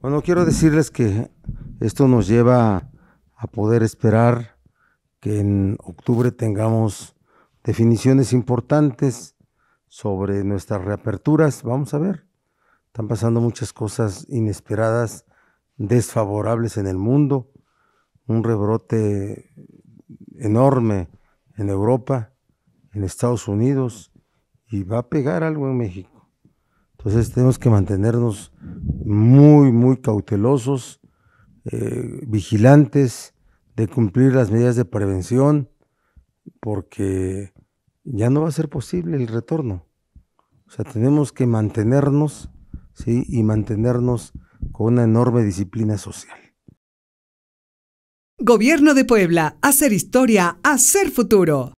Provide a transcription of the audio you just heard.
Bueno, quiero decirles que esto nos lleva a poder esperar que en octubre tengamos definiciones importantes sobre nuestras reaperturas. Vamos a ver. Están pasando muchas cosas inesperadas, desfavorables en el mundo. Un rebrote enorme en Europa, en Estados Unidos, y va a pegar algo en México. Entonces tenemos que mantenernos muy, muy cautelosos, eh, vigilantes de cumplir las medidas de prevención, porque ya no va a ser posible el retorno. O sea, tenemos que mantenernos, ¿sí? Y mantenernos con una enorme disciplina social. Gobierno de Puebla, hacer historia, hacer futuro.